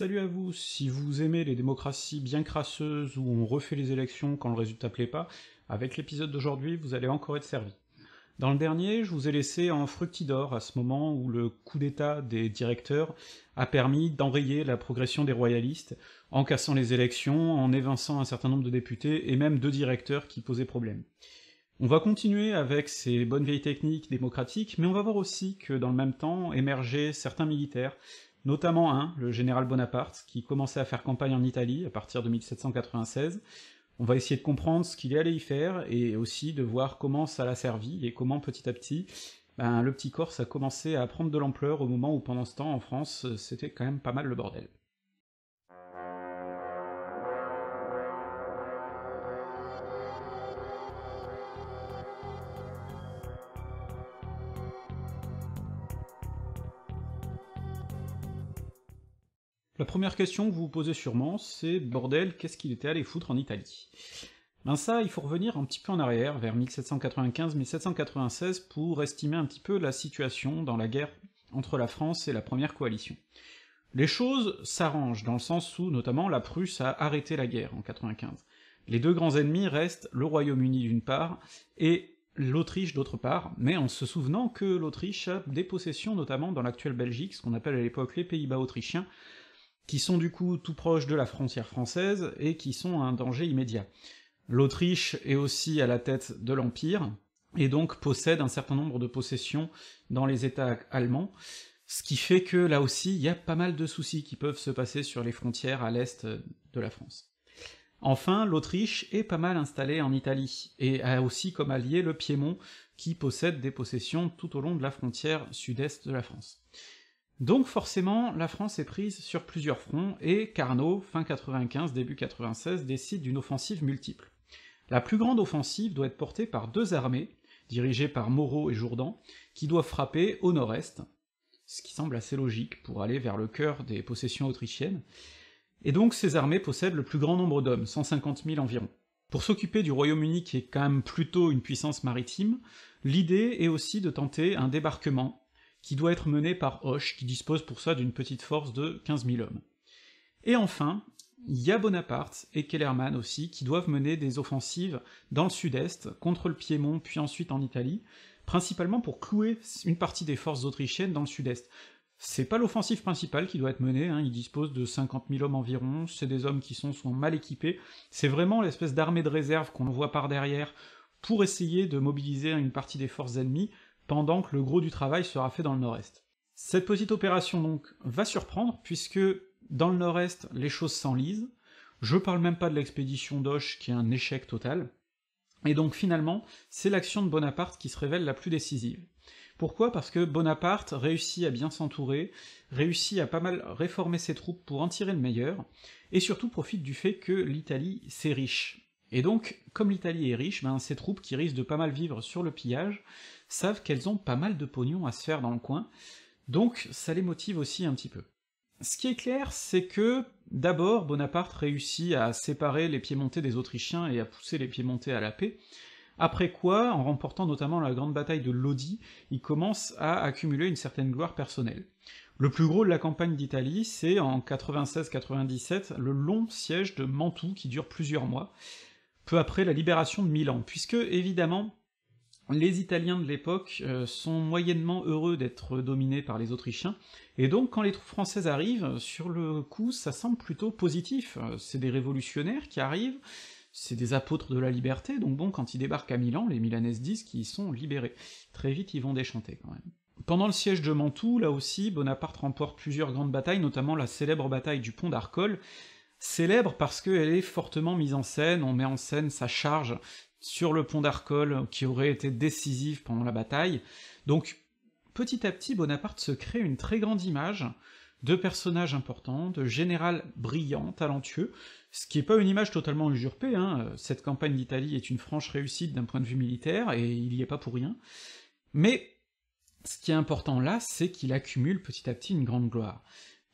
Salut à vous Si vous aimez les démocraties bien crasseuses où on refait les élections quand le résultat plaît pas, avec l'épisode d'aujourd'hui vous allez encore être servi. Dans le dernier, je vous ai laissé en fructidor à ce moment où le coup d'état des directeurs a permis d'enrayer la progression des royalistes, en cassant les élections, en évinçant un certain nombre de députés, et même deux directeurs qui posaient problème. On va continuer avec ces bonnes vieilles techniques démocratiques, mais on va voir aussi que dans le même temps émergeaient certains militaires, notamment un, le général Bonaparte, qui commençait à faire campagne en Italie à partir de 1796. On va essayer de comprendre ce qu'il est allé y faire, et aussi de voir comment ça l'a servi, et comment petit à petit, ben, le petit Corse a commencé à prendre de l'ampleur au moment où pendant ce temps, en France, c'était quand même pas mal le bordel. La première question que vous vous posez sûrement, c'est « bordel, qu'est-ce qu'il était allé foutre en Italie ?» Ben ça, il faut revenir un petit peu en arrière, vers 1795-1796, pour estimer un petit peu la situation dans la guerre entre la France et la Première Coalition. Les choses s'arrangent, dans le sens où, notamment, la Prusse a arrêté la guerre en 95. Les deux grands ennemis restent le Royaume-Uni d'une part, et l'Autriche d'autre part, mais en se souvenant que l'Autriche a des possessions notamment dans l'actuelle Belgique, ce qu'on appelle à l'époque les Pays-Bas autrichiens, qui sont du coup tout proches de la frontière française et qui sont un danger immédiat. L'Autriche est aussi à la tête de l'Empire, et donc possède un certain nombre de possessions dans les États allemands, ce qui fait que là aussi il y a pas mal de soucis qui peuvent se passer sur les frontières à l'est de la France. Enfin, l'Autriche est pas mal installée en Italie, et a aussi comme allié le Piémont, qui possède des possessions tout au long de la frontière sud-est de la France. Donc forcément, la France est prise sur plusieurs fronts, et Carnot, fin 95, début 96, décide d'une offensive multiple. La plus grande offensive doit être portée par deux armées, dirigées par Moreau et Jourdan, qui doivent frapper au nord-est, ce qui semble assez logique pour aller vers le cœur des possessions autrichiennes, et donc ces armées possèdent le plus grand nombre d'hommes, 150 000 environ. Pour s'occuper du Royaume-Uni qui est quand même plutôt une puissance maritime, l'idée est aussi de tenter un débarquement, qui doit être menée par Hoche, qui dispose pour ça d'une petite force de 15 000 hommes. Et enfin, il y a Bonaparte et Kellermann aussi, qui doivent mener des offensives dans le sud-est, contre le Piémont, puis ensuite en Italie, principalement pour clouer une partie des forces autrichiennes dans le sud-est. C'est pas l'offensive principale qui doit être menée, hein. ils disposent de 50 000 hommes environ, c'est des hommes qui sont mal équipés, c'est vraiment l'espèce d'armée de réserve qu'on voit par derrière, pour essayer de mobiliser une partie des forces ennemies, pendant que le gros du travail sera fait dans le nord-est. Cette petite opération donc va surprendre, puisque dans le nord-est, les choses s'enlisent, je parle même pas de l'expédition d'Oche qui est un échec total, et donc finalement, c'est l'action de Bonaparte qui se révèle la plus décisive. Pourquoi Parce que Bonaparte réussit à bien s'entourer, réussit à pas mal réformer ses troupes pour en tirer le meilleur, et surtout profite du fait que l'Italie, s'est riche. Et donc, comme l'Italie est riche, ben ces troupes qui risquent de pas mal vivre sur le pillage savent qu'elles ont pas mal de pognon à se faire dans le coin, donc ça les motive aussi un petit peu. Ce qui est clair, c'est que, d'abord, Bonaparte réussit à séparer les Piémontais des Autrichiens et à pousser les Piémontais à la paix, après quoi, en remportant notamment la grande bataille de Lodi, il commence à accumuler une certaine gloire personnelle. Le plus gros de la campagne d'Italie, c'est en 96-97, le long siège de Mantoue qui dure plusieurs mois, peu après la libération de Milan, puisque évidemment les Italiens de l'époque euh, sont moyennement heureux d'être dominés par les Autrichiens, et donc quand les troupes françaises arrivent, sur le coup ça semble plutôt positif, euh, c'est des révolutionnaires qui arrivent, c'est des apôtres de la liberté, donc bon, quand ils débarquent à Milan, les Milanaises disent qu'ils sont libérés. Très vite, ils vont déchanter, quand même. Pendant le siège de Mantoue, là aussi, Bonaparte remporte plusieurs grandes batailles, notamment la célèbre bataille du pont d'Arcole, Célèbre parce qu'elle est fortement mise en scène, on met en scène sa charge sur le pont d'Arcole qui aurait été décisive pendant la bataille. Donc petit à petit, Bonaparte se crée une très grande image de personnages importants, de général brillant, talentueux, ce qui est pas une image totalement usurpée, hein. cette campagne d'Italie est une franche réussite d'un point de vue militaire, et il y est pas pour rien. Mais ce qui est important là, c'est qu'il accumule petit à petit une grande gloire.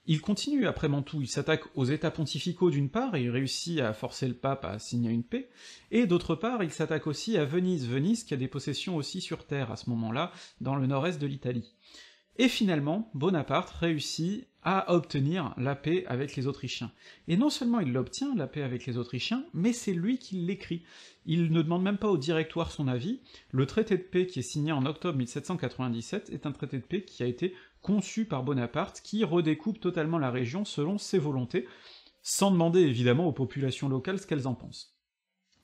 Il continue après Mantoue, il s'attaque aux États pontificaux d'une part, et il réussit à forcer le pape à signer une paix, et d'autre part il s'attaque aussi à Venise, Venise qui a des possessions aussi sur terre à ce moment-là, dans le nord-est de l'Italie. Et finalement, Bonaparte réussit à obtenir la paix avec les Autrichiens. Et non seulement il l'obtient, la paix avec les Autrichiens, mais c'est lui qui l'écrit. Il ne demande même pas au directoire son avis, le traité de paix qui est signé en octobre 1797 est un traité de paix qui a été conçu par Bonaparte, qui redécoupe totalement la région selon ses volontés, sans demander évidemment aux populations locales ce qu'elles en pensent.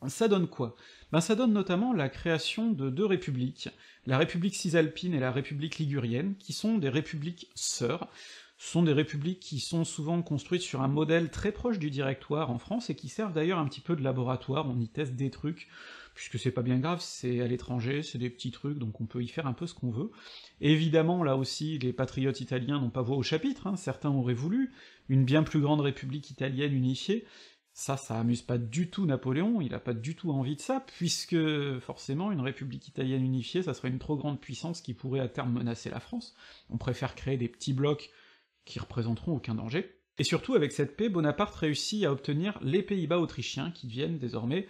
Ça donne quoi Ben ça donne notamment la création de deux républiques, la République cisalpine et la République ligurienne, qui sont des républiques sœurs, sont des républiques qui sont souvent construites sur un modèle très proche du directoire en France, et qui servent d'ailleurs un petit peu de laboratoire, on y teste des trucs, puisque c'est pas bien grave, c'est à l'étranger, c'est des petits trucs, donc on peut y faire un peu ce qu'on veut. évidemment, là aussi, les patriotes italiens n'ont pas voix au chapitre, hein. certains auraient voulu une bien plus grande république italienne unifiée, ça, ça amuse pas du tout Napoléon, il a pas du tout envie de ça, puisque forcément, une république italienne unifiée, ça serait une trop grande puissance qui pourrait à terme menacer la France, on préfère créer des petits blocs qui représenteront aucun danger, et surtout, avec cette paix, Bonaparte réussit à obtenir les Pays-Bas autrichiens, qui deviennent désormais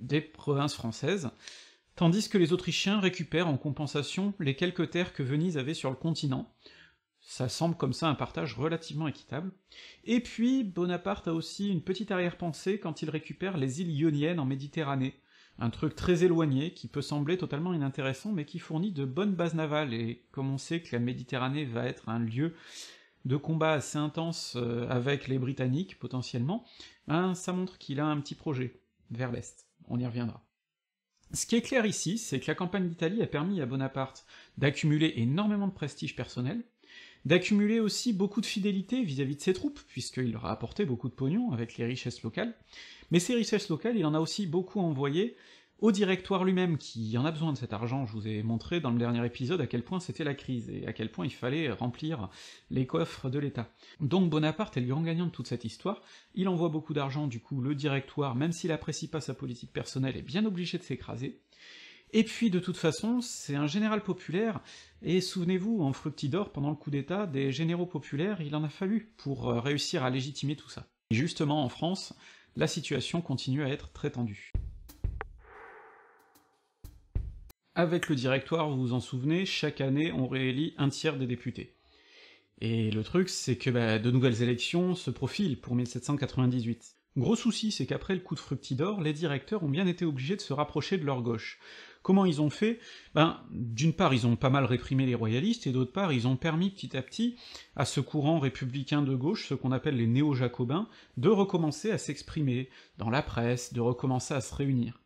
des provinces françaises, tandis que les Autrichiens récupèrent en compensation les quelques terres que Venise avait sur le continent, ça semble comme ça un partage relativement équitable. Et puis Bonaparte a aussi une petite arrière-pensée quand il récupère les îles Ioniennes en Méditerranée, un truc très éloigné qui peut sembler totalement inintéressant mais qui fournit de bonnes bases navales, et comme on sait que la Méditerranée va être un lieu de combat assez intense euh, avec les Britanniques potentiellement, hein, ça montre qu'il a un petit projet vers l'Est on y reviendra. Ce qui est clair ici, c'est que la campagne d'Italie a permis à Bonaparte d'accumuler énormément de prestige personnel, d'accumuler aussi beaucoup de fidélité vis-à-vis de ses troupes, puisqu'il leur a apporté beaucoup de pognon avec les richesses locales, mais ces richesses locales, il en a aussi beaucoup envoyé au directoire lui-même qui en a besoin de cet argent, je vous ai montré dans le dernier épisode à quel point c'était la crise, et à quel point il fallait remplir les coffres de l'État. Donc Bonaparte est le grand gagnant de toute cette histoire, il envoie beaucoup d'argent, du coup le directoire, même s'il apprécie pas sa politique personnelle, est bien obligé de s'écraser, et puis de toute façon, c'est un général populaire, et souvenez-vous, en Fructidor, pendant le coup d'État, des généraux populaires, il en a fallu pour euh, réussir à légitimer tout ça. Et justement, en France, la situation continue à être très tendue. Avec le directoire, vous vous en souvenez, chaque année on réélit un tiers des députés. Et le truc, c'est que bah, de nouvelles élections se profilent pour 1798. Gros souci, c'est qu'après le coup de Fructidor, les directeurs ont bien été obligés de se rapprocher de leur gauche. Comment ils ont fait Ben, d'une part, ils ont pas mal réprimé les royalistes, et d'autre part, ils ont permis petit à petit à ce courant républicain de gauche, ce qu'on appelle les néo-jacobins, de recommencer à s'exprimer dans la presse, de recommencer à se réunir.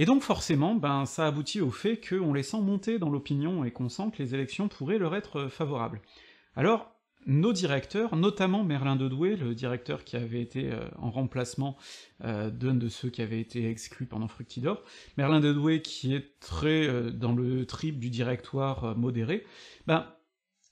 Et donc forcément, ben ça aboutit au fait qu'on les sent monter dans l'opinion et qu'on sent que les élections pourraient leur être favorables. Alors, nos directeurs, notamment Merlin de le directeur qui avait été euh, en remplacement euh, d'un de ceux qui avait été exclus pendant Fructidor, Merlin de qui est très euh, dans le trip du directoire modéré, ben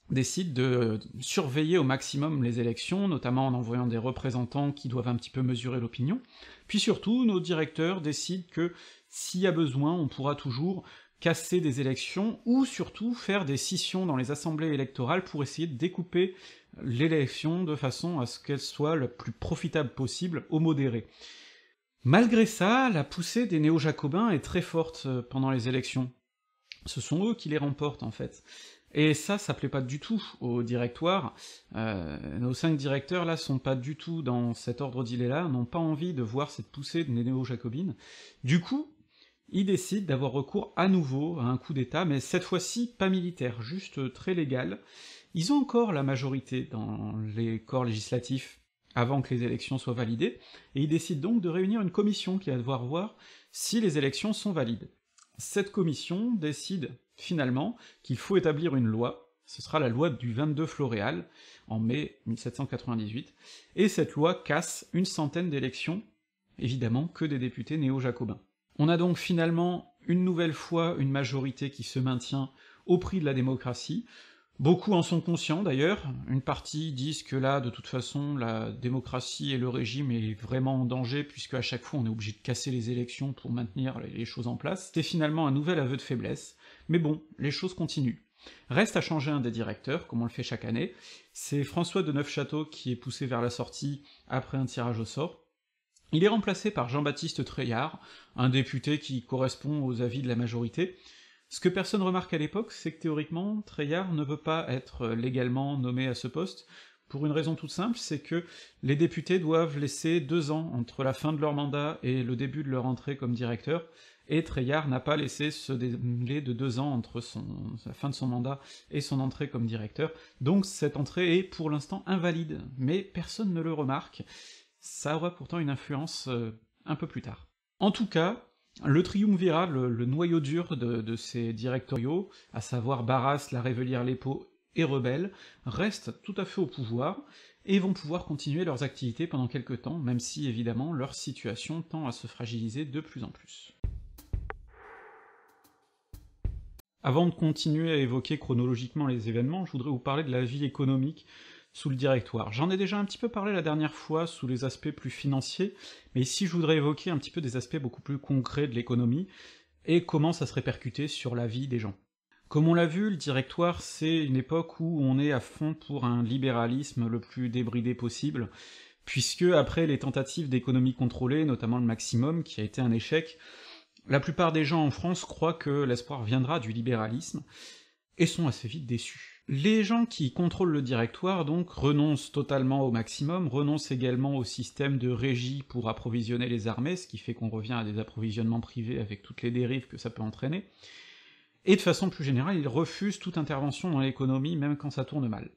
décide de surveiller au maximum les élections, notamment en envoyant des représentants qui doivent un petit peu mesurer l'opinion, puis surtout nos directeurs décident que s'il y a besoin, on pourra toujours casser des élections, ou surtout faire des scissions dans les assemblées électorales pour essayer de découper l'élection de façon à ce qu'elle soit le plus profitable possible aux modérés. Malgré ça, la poussée des néo-jacobins est très forte euh, pendant les élections. Ce sont eux qui les remportent, en fait. Et ça, ça plaît pas du tout au directoire. Euh, nos cinq directeurs, là, sont pas du tout dans cet ordre d'idées-là, n'ont pas envie de voir cette poussée des néo-jacobines. Du coup, ils décide d'avoir recours à nouveau à un coup d'État, mais cette fois-ci pas militaire, juste très légal. Ils ont encore la majorité dans les corps législatifs avant que les élections soient validées, et ils décident donc de réunir une commission qui va devoir voir si les élections sont valides. Cette commission décide finalement qu'il faut établir une loi, ce sera la loi du 22 Floréal, en mai 1798, et cette loi casse une centaine d'élections, évidemment que des députés néo-jacobins. On a donc finalement une nouvelle fois une majorité qui se maintient au prix de la démocratie. Beaucoup en sont conscients d'ailleurs, une partie disent que là, de toute façon, la démocratie et le régime est vraiment en danger, puisque à chaque fois on est obligé de casser les élections pour maintenir les choses en place. c'était finalement un nouvel aveu de faiblesse, mais bon, les choses continuent. Reste à changer un des directeurs, comme on le fait chaque année, c'est François de Neufchâteau qui est poussé vers la sortie après un tirage au sort, il est remplacé par Jean-Baptiste Treillard, un député qui correspond aux avis de la majorité. Ce que personne remarque à l'époque, c'est que théoriquement, Treillard ne peut pas être légalement nommé à ce poste, pour une raison toute simple, c'est que les députés doivent laisser deux ans entre la fin de leur mandat et le début de leur entrée comme directeur, et Treillard n'a pas laissé ce délai de deux ans entre la fin de son mandat et son entrée comme directeur, donc cette entrée est pour l'instant invalide, mais personne ne le remarque, ça aura pourtant une influence euh, un peu plus tard. En tout cas, le triumvirat, le, noyau dur de, ces directoriaux, à savoir Barras, La Réveillère Lepo et Rebelle, restent tout à fait au pouvoir, et vont pouvoir continuer leurs activités pendant quelques temps, même si évidemment leur situation tend à se fragiliser de plus en plus. Avant de continuer à évoquer chronologiquement les événements, je voudrais vous parler de la vie économique sous le directoire. J'en ai déjà un petit peu parlé la dernière fois sous les aspects plus financiers, mais ici je voudrais évoquer un petit peu des aspects beaucoup plus concrets de l'économie, et comment ça se répercutait sur la vie des gens. Comme on l'a vu, le directoire, c'est une époque où on est à fond pour un libéralisme le plus débridé possible, puisque après les tentatives d'économie contrôlée, notamment le maximum, qui a été un échec, la plupart des gens en France croient que l'espoir viendra du libéralisme, et sont assez vite déçus. Les gens qui contrôlent le directoire donc renoncent totalement au maximum, renoncent également au système de régie pour approvisionner les armées, ce qui fait qu'on revient à des approvisionnements privés avec toutes les dérives que ça peut entraîner, et de façon plus générale, ils refusent toute intervention dans l'économie, même quand ça tourne mal.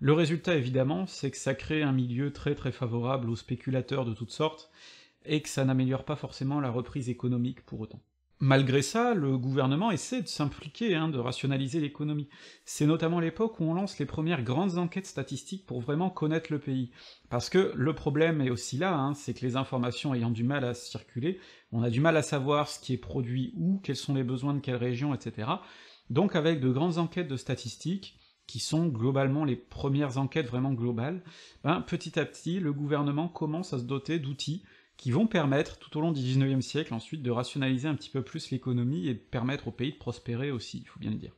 Le résultat, évidemment, c'est que ça crée un milieu très très favorable aux spéculateurs de toutes sortes, et que ça n'améliore pas forcément la reprise économique pour autant. Malgré ça, le gouvernement essaie de s'impliquer, hein, de rationaliser l'économie. C'est notamment l'époque où on lance les premières grandes enquêtes statistiques pour vraiment connaître le pays. Parce que le problème est aussi là, hein, c'est que les informations ayant du mal à circuler, on a du mal à savoir ce qui est produit où, quels sont les besoins de quelle région, etc. Donc avec de grandes enquêtes de statistiques, qui sont globalement les premières enquêtes vraiment globales, ben, petit à petit, le gouvernement commence à se doter d'outils qui vont permettre, tout au long du XIXe siècle ensuite, de rationaliser un petit peu plus l'économie et de permettre au pays de prospérer aussi, il faut bien le dire.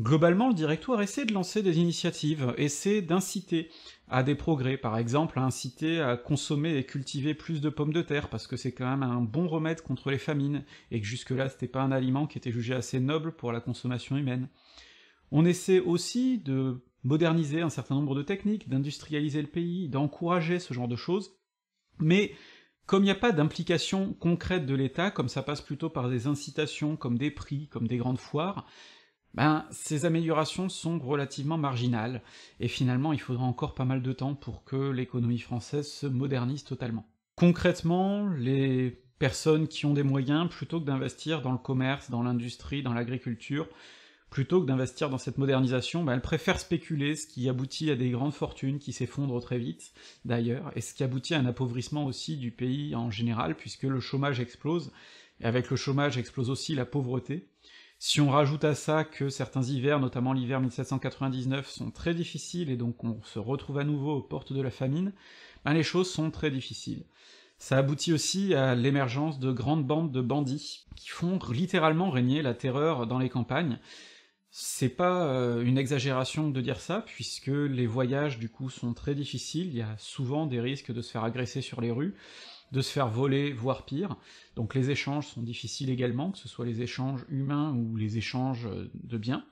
Globalement, le directoire essaie de lancer des initiatives, essaie d'inciter à des progrès, par exemple à inciter à consommer et cultiver plus de pommes de terre, parce que c'est quand même un bon remède contre les famines, et que jusque-là c'était pas un aliment qui était jugé assez noble pour la consommation humaine. On essaie aussi de moderniser un certain nombre de techniques, d'industrialiser le pays, d'encourager ce genre de choses, mais comme il n'y a pas d'implication concrète de l'État, comme ça passe plutôt par des incitations, comme des prix, comme des grandes foires, ben ces améliorations sont relativement marginales, et finalement il faudra encore pas mal de temps pour que l'économie française se modernise totalement. Concrètement, les personnes qui ont des moyens, plutôt que d'investir dans le commerce, dans l'industrie, dans l'agriculture, plutôt que d'investir dans cette modernisation, bah, elle préfère spéculer, ce qui aboutit à des grandes fortunes qui s'effondrent très vite, d'ailleurs, et ce qui aboutit à un appauvrissement aussi du pays en général, puisque le chômage explose, et avec le chômage explose aussi la pauvreté. Si on rajoute à ça que certains hivers, notamment l'hiver 1799, sont très difficiles, et donc on se retrouve à nouveau aux portes de la famine, ben les choses sont très difficiles. Ça aboutit aussi à l'émergence de grandes bandes de bandits, qui font littéralement régner la terreur dans les campagnes, c'est pas euh, une exagération de dire ça, puisque les voyages du coup sont très difficiles, il y a souvent des risques de se faire agresser sur les rues, de se faire voler, voire pire, donc les échanges sont difficiles également, que ce soit les échanges humains ou les échanges euh, de biens.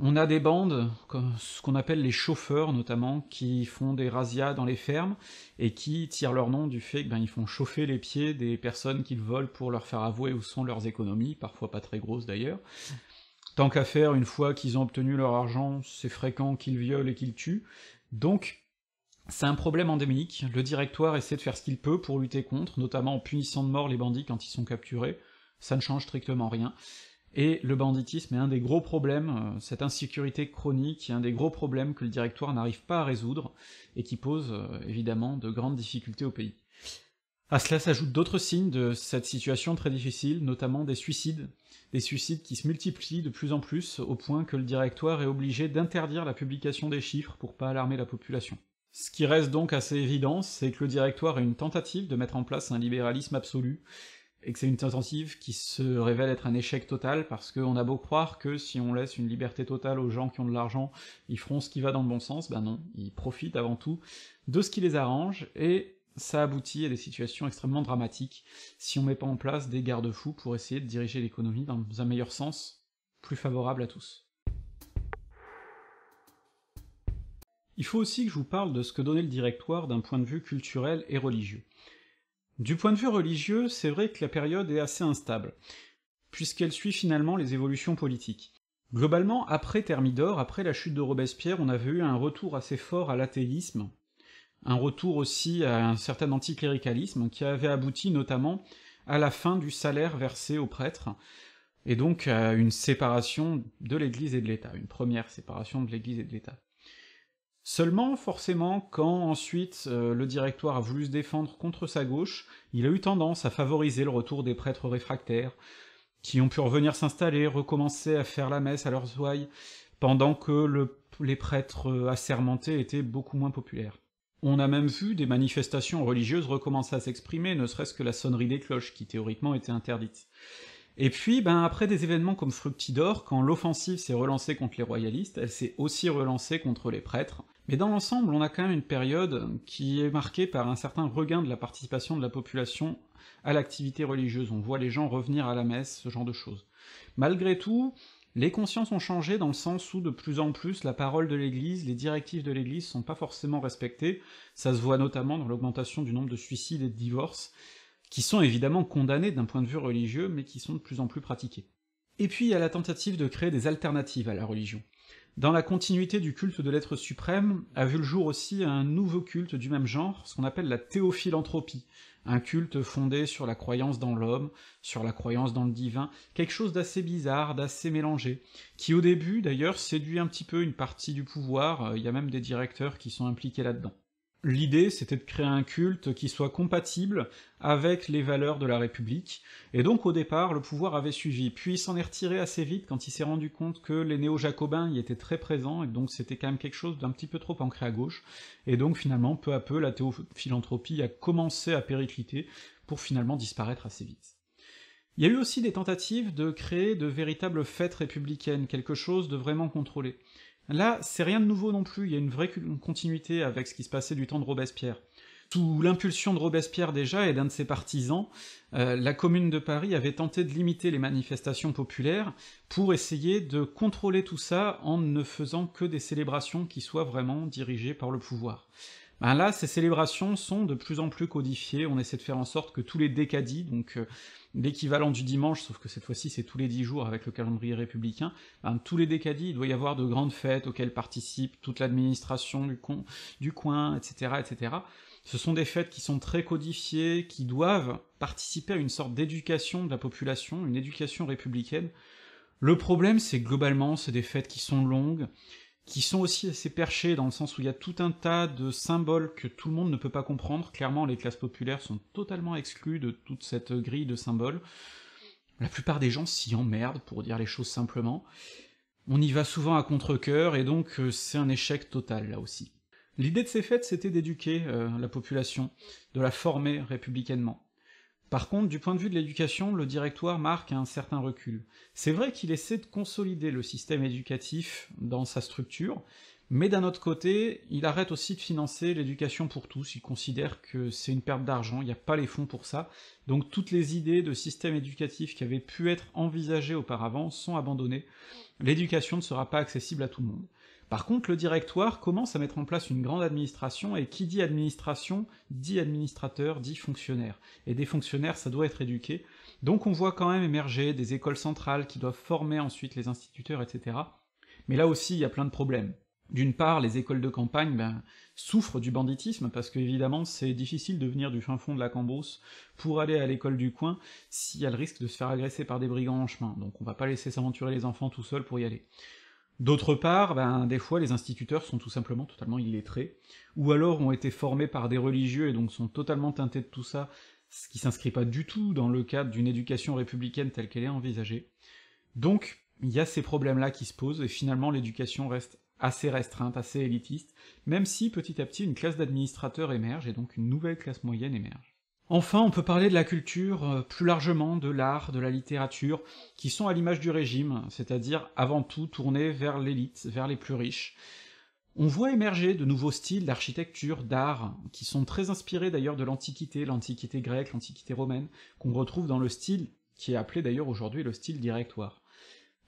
On a des bandes, ce qu'on appelle les chauffeurs notamment, qui font des razzias dans les fermes, et qui tirent leur nom du fait qu'ils ben, font chauffer les pieds des personnes qu'ils volent pour leur faire avouer où sont leurs économies, parfois pas très grosses d'ailleurs, Tant qu'à faire, une fois qu'ils ont obtenu leur argent, c'est fréquent qu'ils violent et qu'ils tuent, donc c'est un problème endémique, le directoire essaie de faire ce qu'il peut pour lutter contre, notamment en punissant de mort les bandits quand ils sont capturés, ça ne change strictement rien, et le banditisme est un des gros problèmes, euh, cette insécurité chronique est un des gros problèmes que le directoire n'arrive pas à résoudre, et qui pose euh, évidemment de grandes difficultés au pays. À cela s'ajoutent d'autres signes de cette situation très difficile, notamment des suicides, des suicides qui se multiplient de plus en plus, au point que le directoire est obligé d'interdire la publication des chiffres pour pas alarmer la population. Ce qui reste donc assez évident, c'est que le directoire a une tentative de mettre en place un libéralisme absolu, et que c'est une tentative qui se révèle être un échec total, parce qu'on a beau croire que si on laisse une liberté totale aux gens qui ont de l'argent, ils feront ce qui va dans le bon sens, ben non, ils profitent avant tout de ce qui les arrange, et ça aboutit à des situations extrêmement dramatiques si on met pas en place des garde-fous pour essayer de diriger l'économie dans un meilleur sens, plus favorable à tous. Il faut aussi que je vous parle de ce que donnait le directoire d'un point de vue culturel et religieux. Du point de vue religieux, c'est vrai que la période est assez instable, puisqu'elle suit finalement les évolutions politiques. Globalement, après Thermidor, après la chute de Robespierre, on avait eu un retour assez fort à l'athéisme, un retour aussi à un certain anticléricalisme qui avait abouti notamment à la fin du salaire versé aux prêtres, et donc à une séparation de l'Église et de l'État, une première séparation de l'Église et de l'État. Seulement, forcément, quand ensuite euh, le Directoire a voulu se défendre contre sa gauche, il a eu tendance à favoriser le retour des prêtres réfractaires, qui ont pu revenir s'installer, recommencer à faire la messe à leurs ouailles, pendant que les prêtres assermentés étaient beaucoup moins populaires. On a même vu des manifestations religieuses recommencer à s'exprimer, ne serait-ce que la sonnerie des cloches, qui théoriquement était interdite. Et puis, ben après des événements comme Fructidor, quand l'offensive s'est relancée contre les royalistes, elle s'est aussi relancée contre les prêtres, mais dans l'ensemble, on a quand même une période qui est marquée par un certain regain de la participation de la population à l'activité religieuse, on voit les gens revenir à la messe, ce genre de choses. Malgré tout, les consciences ont changé dans le sens où de plus en plus la parole de l'Église, les directives de l'Église sont pas forcément respectées, ça se voit notamment dans l'augmentation du nombre de suicides et de divorces, qui sont évidemment condamnés d'un point de vue religieux, mais qui sont de plus en plus pratiqués. Et puis il y a la tentative de créer des alternatives à la religion. Dans la continuité du culte de l'être suprême, a vu le jour aussi un nouveau culte du même genre, ce qu'on appelle la théophilanthropie, un culte fondé sur la croyance dans l'homme, sur la croyance dans le divin, quelque chose d'assez bizarre, d'assez mélangé, qui au début d'ailleurs séduit un petit peu une partie du pouvoir, euh, il y a même des directeurs qui sont impliqués là-dedans l'idée, c'était de créer un culte qui soit compatible avec les valeurs de la République, et donc au départ, le pouvoir avait suivi, puis il s'en est retiré assez vite quand il s'est rendu compte que les néo-jacobins y étaient très présents, et donc c'était quand même quelque chose d'un petit peu trop ancré à gauche, et donc finalement, peu à peu, la théophilanthropie a commencé à péricliter, pour finalement disparaître assez vite. Il y a eu aussi des tentatives de créer de véritables fêtes républicaines, quelque chose de vraiment contrôlé. Là, c'est rien de nouveau non plus, il y a une vraie continuité avec ce qui se passait du temps de Robespierre. Sous l'impulsion de Robespierre déjà et d'un de ses partisans, euh, la Commune de Paris avait tenté de limiter les manifestations populaires pour essayer de contrôler tout ça en ne faisant que des célébrations qui soient vraiment dirigées par le pouvoir ben là, ces célébrations sont de plus en plus codifiées, on essaie de faire en sorte que tous les décadis, donc euh, l'équivalent du dimanche, sauf que cette fois-ci c'est tous les dix jours avec le calendrier républicain, bah, tous les décadis, il doit y avoir de grandes fêtes auxquelles participe toute l'administration du, du coin, etc., etc., ce sont des fêtes qui sont très codifiées, qui doivent participer à une sorte d'éducation de la population, une éducation républicaine. Le problème, c'est globalement, c'est des fêtes qui sont longues, qui sont aussi assez perchés dans le sens où il y a tout un tas de symboles que tout le monde ne peut pas comprendre. Clairement, les classes populaires sont totalement exclues de toute cette grille de symboles. La plupart des gens s'y emmerdent, pour dire les choses simplement. On y va souvent à contre-cœur, et donc euh, c'est un échec total, là aussi. L'idée de ces fêtes, c'était d'éduquer euh, la population, de la former républicainement. Par contre, du point de vue de l'éducation, le directoire marque un certain recul. C'est vrai qu'il essaie de consolider le système éducatif dans sa structure, mais d'un autre côté, il arrête aussi de financer l'éducation pour tous, il considère que c'est une perte d'argent, il n'y a pas les fonds pour ça, donc toutes les idées de système éducatif qui avaient pu être envisagées auparavant sont abandonnées, l'éducation ne sera pas accessible à tout le monde. Par contre, le directoire commence à mettre en place une grande administration, et qui dit administration dit administrateur, dit fonctionnaire. Et des fonctionnaires, ça doit être éduqué, donc on voit quand même émerger des écoles centrales qui doivent former ensuite les instituteurs, etc. Mais là aussi, il y a plein de problèmes. D'une part, les écoles de campagne ben, souffrent du banditisme, parce que évidemment c'est difficile de venir du fin fond de la Cambrousse pour aller à l'école du coin s'il y a le risque de se faire agresser par des brigands en chemin, donc on va pas laisser s'aventurer les enfants tout seuls pour y aller. D'autre part, ben, des fois les instituteurs sont tout simplement totalement illettrés, ou alors ont été formés par des religieux et donc sont totalement teintés de tout ça, ce qui s'inscrit pas du tout dans le cadre d'une éducation républicaine telle qu'elle est envisagée. Donc, il y a ces problèmes-là qui se posent, et finalement l'éducation reste assez restreinte, assez élitiste, même si petit à petit une classe d'administrateurs émerge, et donc une nouvelle classe moyenne émerge. Enfin, on peut parler de la culture euh, plus largement, de l'art, de la littérature, qui sont à l'image du régime, c'est-à-dire avant tout tournés vers l'élite, vers les plus riches. On voit émerger de nouveaux styles d'architecture, d'art, qui sont très inspirés d'ailleurs de l'Antiquité, l'Antiquité grecque, l'Antiquité romaine, qu'on retrouve dans le style qui est appelé d'ailleurs aujourd'hui le style directoire.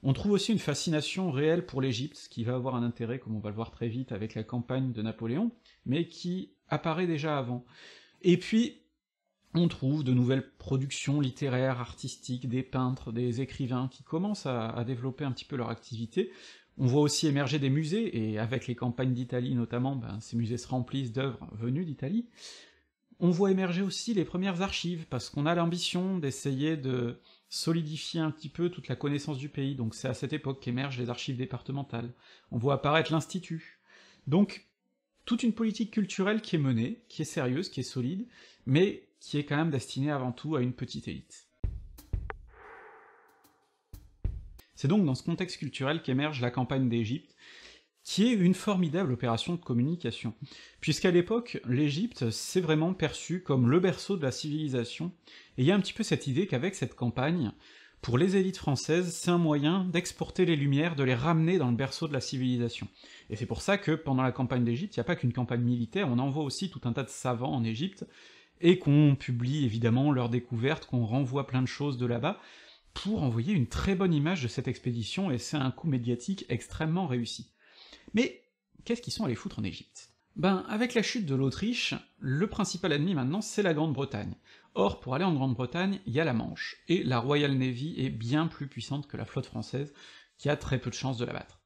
On trouve aussi une fascination réelle pour l'Égypte, qui va avoir un intérêt, comme on va le voir très vite avec la campagne de Napoléon, mais qui apparaît déjà avant. Et puis, on trouve de nouvelles productions littéraires, artistiques, des peintres, des écrivains qui commencent à, développer un petit peu leur activité. On voit aussi émerger des musées, et avec les campagnes d'Italie notamment, ben, ces musées se remplissent d'œuvres venues d'Italie. On voit émerger aussi les premières archives, parce qu'on a l'ambition d'essayer de solidifier un petit peu toute la connaissance du pays, donc c'est à cette époque qu'émergent les archives départementales. On voit apparaître l'Institut. Donc, toute une politique culturelle qui est menée, qui est sérieuse, qui est solide, mais qui est quand même destiné avant tout à une petite élite. C'est donc dans ce contexte culturel qu'émerge la campagne d'Égypte, qui est une formidable opération de communication, puisqu'à l'époque, l'Égypte s'est vraiment perçue comme le berceau de la civilisation, et il y a un petit peu cette idée qu'avec cette campagne, pour les élites françaises, c'est un moyen d'exporter les lumières, de les ramener dans le berceau de la civilisation. Et c'est pour ça que pendant la campagne d'Égypte, il n'y a pas qu'une campagne militaire, on envoie aussi tout un tas de savants en Égypte, et qu'on publie évidemment leurs découvertes, qu'on renvoie plein de choses de là-bas, pour envoyer une très bonne image de cette expédition, et c'est un coup médiatique extrêmement réussi. Mais qu'est-ce qu'ils sont allés foutre en Égypte ben, avec la chute de l'Autriche, le principal ennemi maintenant, c'est la Grande-Bretagne. Or, pour aller en Grande-Bretagne, il y a la Manche, et la Royal Navy est bien plus puissante que la flotte française, qui a très peu de chances de la battre.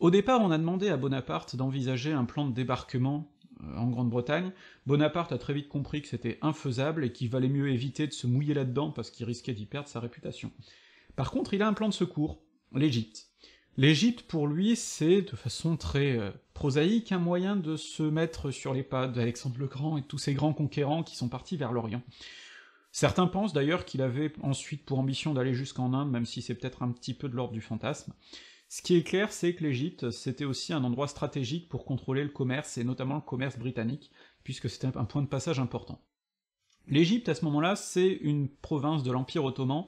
Au départ, on a demandé à Bonaparte d'envisager un plan de débarquement euh, en Grande-Bretagne, Bonaparte a très vite compris que c'était infaisable et qu'il valait mieux éviter de se mouiller là-dedans parce qu'il risquait d'y perdre sa réputation. Par contre, il a un plan de secours, l'Égypte. L'Égypte, pour lui, c'est, de façon très euh, prosaïque, un moyen de se mettre sur les pas d'Alexandre le Grand et tous ses grands conquérants qui sont partis vers l'Orient. Certains pensent d'ailleurs qu'il avait ensuite pour ambition d'aller jusqu'en Inde, même si c'est peut-être un petit peu de l'ordre du fantasme. Ce qui est clair, c'est que l'Égypte, c'était aussi un endroit stratégique pour contrôler le commerce, et notamment le commerce britannique, puisque c'était un point de passage important. L'Égypte, à ce moment-là, c'est une province de l'Empire ottoman,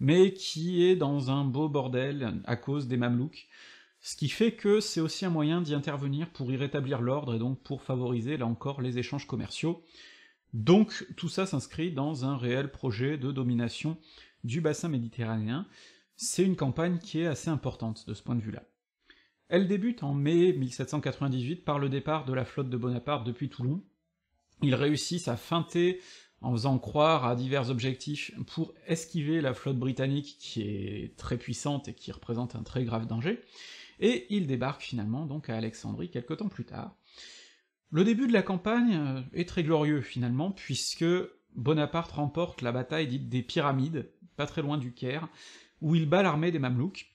mais qui est dans un beau bordel à cause des Mamelouks, ce qui fait que c'est aussi un moyen d'y intervenir pour y rétablir l'ordre, et donc pour favoriser, là encore, les échanges commerciaux. Donc tout ça s'inscrit dans un réel projet de domination du bassin méditerranéen, c'est une campagne qui est assez importante de ce point de vue-là. Elle débute en mai 1798 par le départ de la flotte de Bonaparte depuis Toulon. Ils réussissent à feinter en faisant croire à divers objectifs pour esquiver la flotte britannique qui est très puissante et qui représente un très grave danger, et ils débarquent finalement donc à Alexandrie quelque temps plus tard. Le début de la campagne euh, est très glorieux finalement, puisque Bonaparte remporte la bataille dite des Pyramides, pas très loin du Caire, où il bat l'armée des Mamelouks.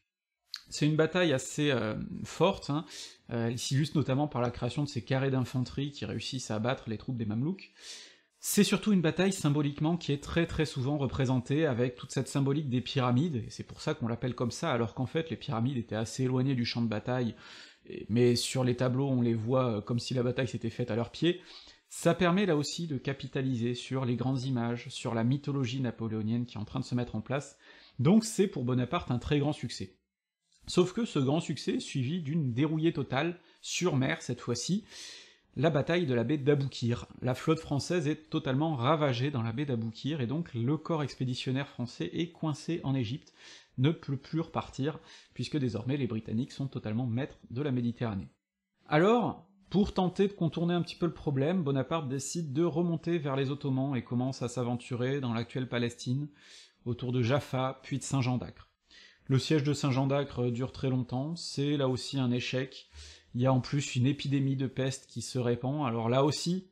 C'est une bataille assez euh, forte, hein. euh, notamment par la création de ces carrés d'infanterie qui réussissent à abattre les troupes des Mamelouks. C'est surtout une bataille symboliquement qui est très très souvent représentée avec toute cette symbolique des pyramides, et c'est pour ça qu'on l'appelle comme ça, alors qu'en fait les pyramides étaient assez éloignées du champ de bataille, mais sur les tableaux on les voit euh, comme si la bataille s'était faite à leurs pieds. Ça permet là aussi de capitaliser sur les grandes images, sur la mythologie napoléonienne qui est en train de se mettre en place, donc c'est pour Bonaparte un très grand succès. Sauf que ce grand succès suivi d'une dérouillée totale, sur mer cette fois-ci, la bataille de la baie d'Aboukir. La flotte française est totalement ravagée dans la baie d'Aboukir, et donc le corps expéditionnaire français est coincé en Égypte, ne peut plus repartir, puisque désormais les Britanniques sont totalement maîtres de la Méditerranée. Alors, pour tenter de contourner un petit peu le problème, Bonaparte décide de remonter vers les Ottomans et commence à s'aventurer dans l'actuelle Palestine, autour de Jaffa, puis de Saint-Jean d'Acre. Le siège de Saint-Jean d'Acre euh, dure très longtemps, c'est là aussi un échec. Il y a en plus une épidémie de peste qui se répand, alors là aussi,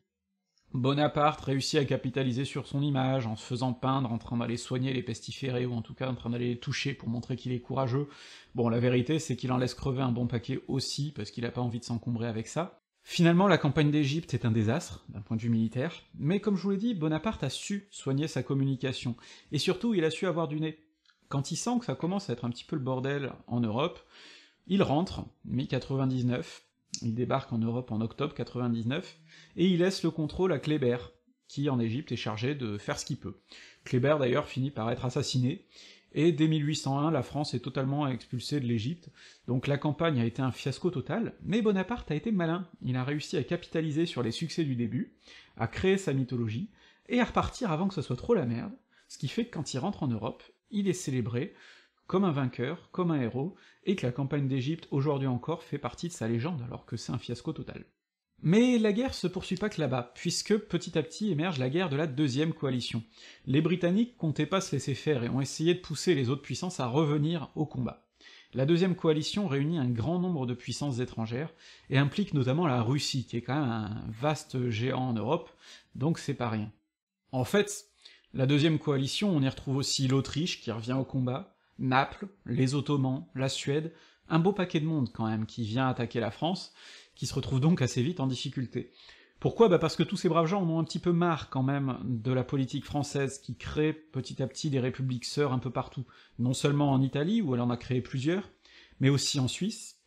Bonaparte réussit à capitaliser sur son image en se faisant peindre en train d'aller soigner les pestiférés, ou en tout cas en train d'aller les toucher pour montrer qu'il est courageux. Bon, la vérité, c'est qu'il en laisse crever un bon paquet aussi, parce qu'il a pas envie de s'encombrer avec ça. Finalement, la campagne d'Égypte est un désastre, d'un point de vue militaire, mais comme je vous l'ai dit, Bonaparte a su soigner sa communication, et surtout il a su avoir du nez. Quand il sent que ça commence à être un petit peu le bordel en Europe, il rentre, mi-99, il débarque en Europe en octobre 99, et il laisse le contrôle à Kléber, qui en Égypte est chargé de faire ce qu'il peut. Kléber d'ailleurs finit par être assassiné, et dès 1801, la France est totalement expulsée de l'Égypte, donc la campagne a été un fiasco total, mais Bonaparte a été malin, il a réussi à capitaliser sur les succès du début, à créer sa mythologie, et à repartir avant que ce soit trop la merde, ce qui fait que quand il rentre en Europe, il est célébré comme un vainqueur, comme un héros, et que la campagne d'Égypte, aujourd'hui encore, fait partie de sa légende, alors que c'est un fiasco total. Mais la guerre se poursuit pas que là-bas, puisque petit à petit émerge la guerre de la deuxième coalition. Les Britanniques comptaient pas se laisser faire et ont essayé de pousser les autres puissances à revenir au combat. La deuxième coalition réunit un grand nombre de puissances étrangères, et implique notamment la Russie, qui est quand même un vaste géant en Europe, donc c'est pas rien. En fait, la deuxième coalition, on y retrouve aussi l'Autriche qui revient au combat, Naples, les Ottomans, la Suède, un beau paquet de monde quand même qui vient attaquer la France, qui se retrouvent donc assez vite en difficulté. Pourquoi bah Parce que tous ces braves gens en ont un petit peu marre quand même de la politique française qui crée petit à petit des républiques sœurs un peu partout, non seulement en Italie, où elle en a créé plusieurs, mais aussi en Suisse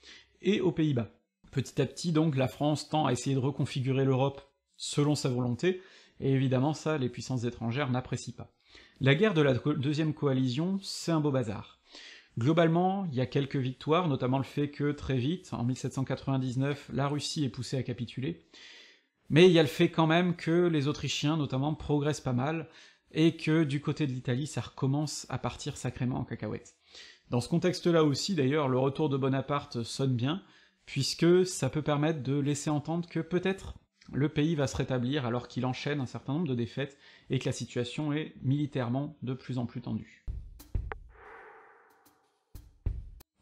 et aux Pays-Bas. Petit à petit donc la France tend à essayer de reconfigurer l'Europe selon sa volonté, et évidemment ça les puissances étrangères n'apprécient pas. La guerre de la deuxième coalition, c'est un beau bazar. Globalement, il y a quelques victoires, notamment le fait que très vite, en 1799, la Russie est poussée à capituler, mais il y a le fait quand même que les Autrichiens, notamment, progressent pas mal, et que du côté de l'Italie, ça recommence à partir sacrément en cacahuète. Dans ce contexte-là aussi, d'ailleurs, le retour de Bonaparte sonne bien, puisque ça peut permettre de laisser entendre que peut-être le pays va se rétablir alors qu'il enchaîne un certain nombre de défaites, et que la situation est militairement de plus en plus tendue.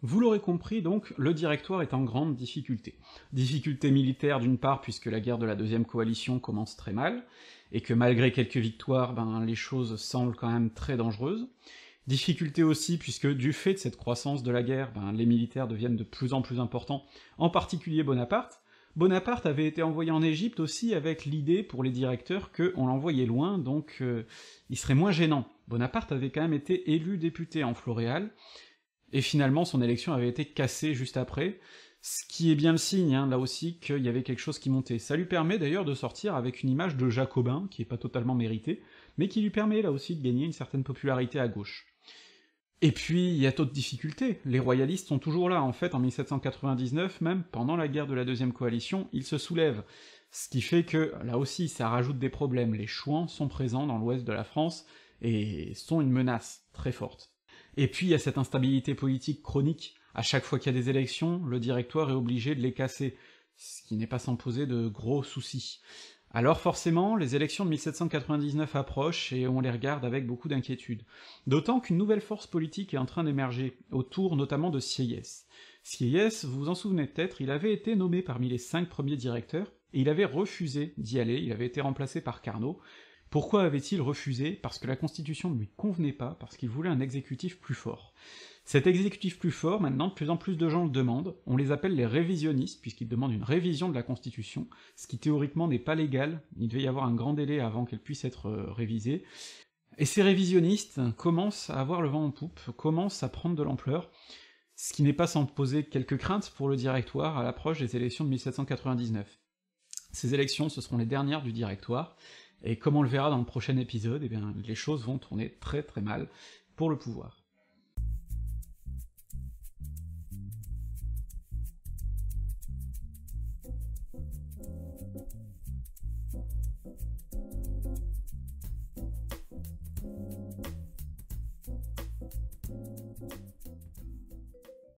Vous l'aurez compris donc, le Directoire est en grande difficulté. Difficulté militaire d'une part, puisque la guerre de la Deuxième Coalition commence très mal, et que malgré quelques victoires, ben les choses semblent quand même très dangereuses. Difficulté aussi puisque du fait de cette croissance de la guerre, ben, les militaires deviennent de plus en plus importants, en particulier Bonaparte. Bonaparte avait été envoyé en Égypte aussi avec l'idée pour les directeurs qu'on l'envoyait loin, donc euh, il serait moins gênant. Bonaparte avait quand même été élu député en Floréal, et finalement son élection avait été cassée juste après, ce qui est bien le signe, hein, là aussi, qu'il y avait quelque chose qui montait. Ça lui permet d'ailleurs de sortir avec une image de Jacobin, qui est pas totalement méritée, mais qui lui permet là aussi de gagner une certaine popularité à gauche. Et puis, il y a d'autres difficultés, les royalistes sont toujours là, en fait, en 1799, même pendant la guerre de la Deuxième Coalition, ils se soulèvent, ce qui fait que, là aussi, ça rajoute des problèmes, les Chouans sont présents dans l'ouest de la France, et sont une menace très forte. Et puis il y a cette instabilité politique chronique, à chaque fois qu'il y a des élections, le directoire est obligé de les casser, ce qui n'est pas sans poser de gros soucis. Alors forcément, les élections de 1799 approchent, et on les regarde avec beaucoup d'inquiétude. D'autant qu'une nouvelle force politique est en train d'émerger, autour notamment de Sieyès. Sieyès, vous vous en souvenez peut-être, il avait été nommé parmi les cinq premiers directeurs, et il avait refusé d'y aller, il avait été remplacé par Carnot, pourquoi avait-il refusé Parce que la Constitution ne lui convenait pas, parce qu'il voulait un exécutif plus fort. Cet exécutif plus fort, maintenant, de plus en plus de gens le demandent, on les appelle les révisionnistes, puisqu'ils demandent une révision de la Constitution, ce qui théoriquement n'est pas légal, il devait y avoir un grand délai avant qu'elle puisse être euh, révisée, et ces révisionnistes commencent à avoir le vent en poupe, commencent à prendre de l'ampleur, ce qui n'est pas sans poser quelques craintes pour le Directoire à l'approche des élections de 1799. Ces élections, ce seront les dernières du Directoire, et comme on le verra dans le prochain épisode, eh bien, les choses vont tourner très très mal pour le pouvoir.